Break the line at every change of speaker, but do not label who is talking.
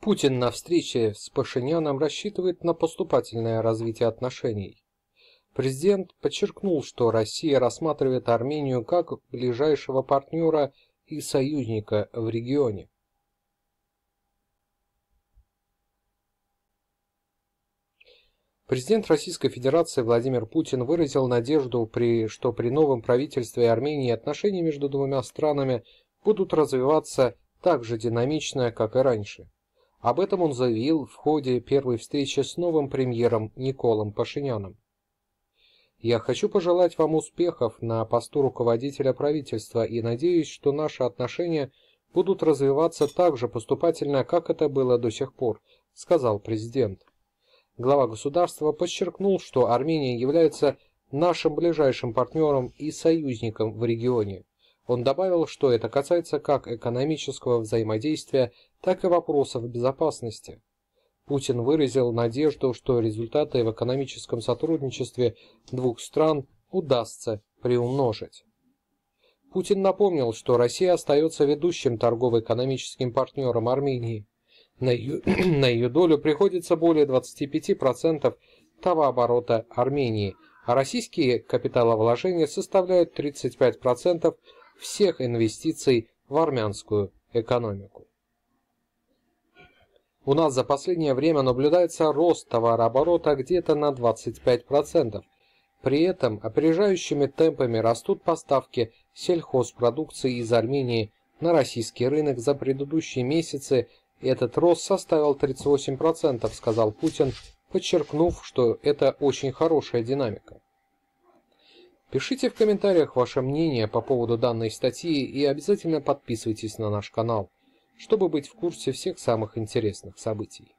Путин на встрече с Пашиняном рассчитывает на поступательное развитие отношений. Президент подчеркнул, что Россия рассматривает Армению как ближайшего партнера и союзника в регионе. Президент Российской Федерации Владимир Путин выразил надежду, при, что при новом правительстве Армении отношения между двумя странами будут развиваться так же динамично, как и раньше. Об этом он заявил в ходе первой встречи с новым премьером Николом Пашиняном. «Я хочу пожелать вам успехов на посту руководителя правительства и надеюсь, что наши отношения будут развиваться так же поступательно, как это было до сих пор», — сказал президент. Глава государства подчеркнул, что Армения является нашим ближайшим партнером и союзником в регионе. Он добавил, что это касается как экономического взаимодействия, так и вопросов безопасности. Путин выразил надежду, что результаты в экономическом сотрудничестве двух стран удастся приумножить. Путин напомнил, что Россия остается ведущим торгово-экономическим партнером Армении. На ее, на ее долю приходится более 25% товарооборота Армении, а российские капиталовложения составляют 35% всех инвестиций в армянскую экономику. У нас за последнее время наблюдается рост товарооборота где-то на 25%. При этом опережающими темпами растут поставки сельхозпродукции из Армении на российский рынок за предыдущие месяцы. Этот рост составил 38%, сказал Путин, подчеркнув, что это очень хорошая динамика. Пишите в комментариях ваше мнение по поводу данной статьи и обязательно подписывайтесь на наш канал, чтобы быть в курсе всех самых интересных событий.